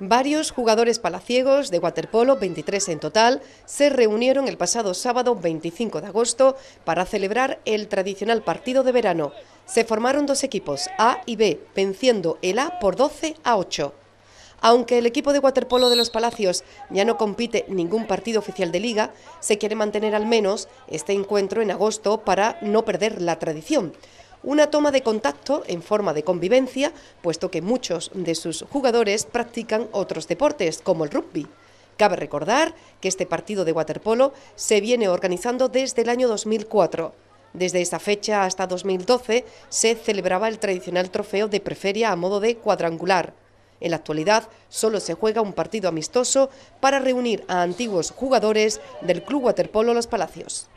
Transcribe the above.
Varios jugadores palaciegos de waterpolo, 23 en total, se reunieron el pasado sábado 25 de agosto para celebrar el tradicional partido de verano. Se formaron dos equipos, A y B, venciendo el A por 12 a 8. Aunque el equipo de waterpolo de los Palacios ya no compite ningún partido oficial de liga, se quiere mantener al menos este encuentro en agosto para no perder la tradición una toma de contacto en forma de convivencia, puesto que muchos de sus jugadores practican otros deportes, como el rugby. Cabe recordar que este partido de waterpolo se viene organizando desde el año 2004. Desde esa fecha hasta 2012 se celebraba el tradicional trofeo de preferia a modo de cuadrangular. En la actualidad solo se juega un partido amistoso para reunir a antiguos jugadores del Club Waterpolo Los Palacios.